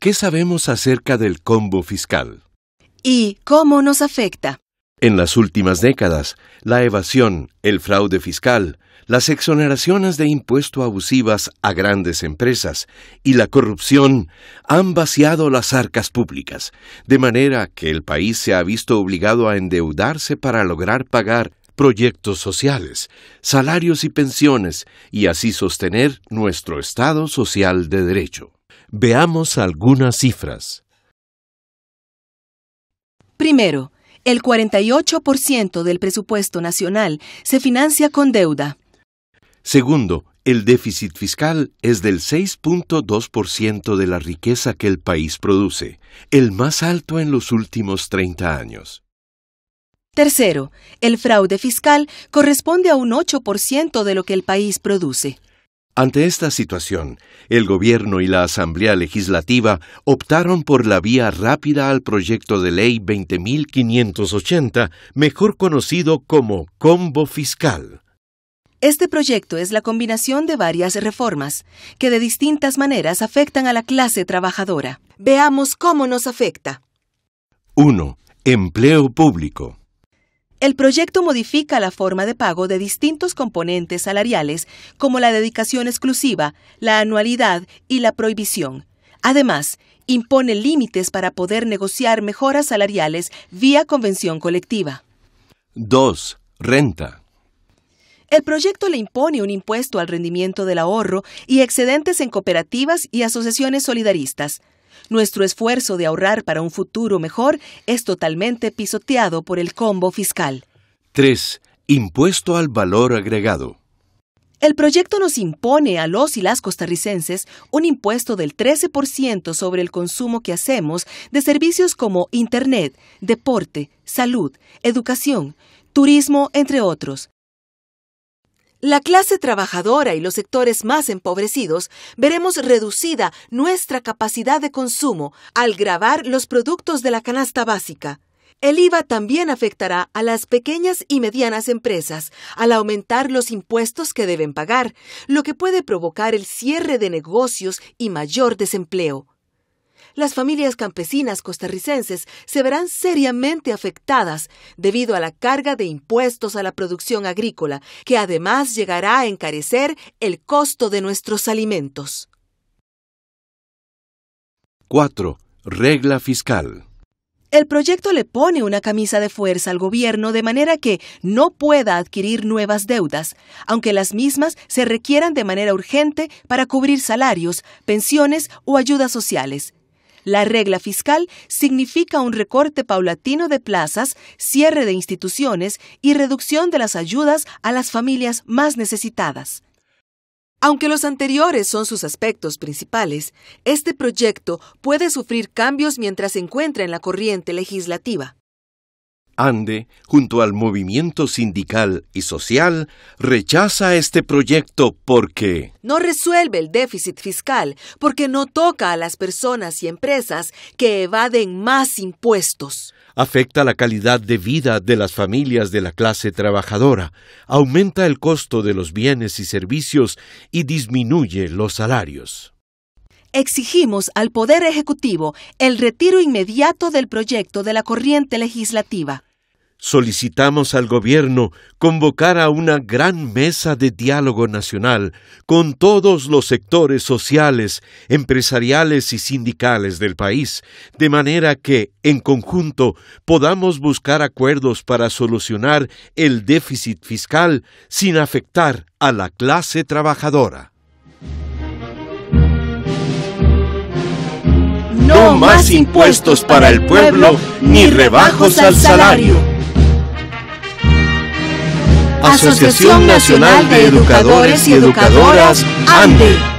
¿Qué sabemos acerca del combo fiscal? ¿Y cómo nos afecta? En las últimas décadas, la evasión, el fraude fiscal, las exoneraciones de impuesto abusivas a grandes empresas y la corrupción han vaciado las arcas públicas, de manera que el país se ha visto obligado a endeudarse para lograr pagar proyectos sociales, salarios y pensiones, y así sostener nuestro Estado social de Derecho. Veamos algunas cifras. Primero, el 48% del presupuesto nacional se financia con deuda. Segundo, el déficit fiscal es del 6.2% de la riqueza que el país produce, el más alto en los últimos 30 años. Tercero, el fraude fiscal corresponde a un 8% de lo que el país produce. Ante esta situación, el gobierno y la Asamblea Legislativa optaron por la vía rápida al proyecto de ley 20.580, mejor conocido como Combo Fiscal. Este proyecto es la combinación de varias reformas que de distintas maneras afectan a la clase trabajadora. Veamos cómo nos afecta. 1. Empleo público. El proyecto modifica la forma de pago de distintos componentes salariales como la dedicación exclusiva, la anualidad y la prohibición. Además, impone límites para poder negociar mejoras salariales vía convención colectiva. 2. Renta. El proyecto le impone un impuesto al rendimiento del ahorro y excedentes en cooperativas y asociaciones solidaristas. Nuestro esfuerzo de ahorrar para un futuro mejor es totalmente pisoteado por el combo fiscal. 3. Impuesto al valor agregado. El proyecto nos impone a los y las costarricenses un impuesto del 13% sobre el consumo que hacemos de servicios como Internet, deporte, salud, educación, turismo, entre otros. La clase trabajadora y los sectores más empobrecidos veremos reducida nuestra capacidad de consumo al grabar los productos de la canasta básica. El IVA también afectará a las pequeñas y medianas empresas al aumentar los impuestos que deben pagar, lo que puede provocar el cierre de negocios y mayor desempleo las familias campesinas costarricenses se verán seriamente afectadas debido a la carga de impuestos a la producción agrícola, que además llegará a encarecer el costo de nuestros alimentos. 4. Regla fiscal. El proyecto le pone una camisa de fuerza al gobierno de manera que no pueda adquirir nuevas deudas, aunque las mismas se requieran de manera urgente para cubrir salarios, pensiones o ayudas sociales. La regla fiscal significa un recorte paulatino de plazas, cierre de instituciones y reducción de las ayudas a las familias más necesitadas. Aunque los anteriores son sus aspectos principales, este proyecto puede sufrir cambios mientras se encuentra en la corriente legislativa. ANDE, junto al movimiento sindical y social, rechaza este proyecto porque no resuelve el déficit fiscal, porque no toca a las personas y empresas que evaden más impuestos. Afecta la calidad de vida de las familias de la clase trabajadora, aumenta el costo de los bienes y servicios y disminuye los salarios exigimos al Poder Ejecutivo el retiro inmediato del proyecto de la corriente legislativa. Solicitamos al gobierno convocar a una gran mesa de diálogo nacional con todos los sectores sociales, empresariales y sindicales del país, de manera que, en conjunto, podamos buscar acuerdos para solucionar el déficit fiscal sin afectar a la clase trabajadora. No más impuestos para el pueblo ni rebajos al salario. Asociación Nacional de Educadores y Educadoras, ANDE.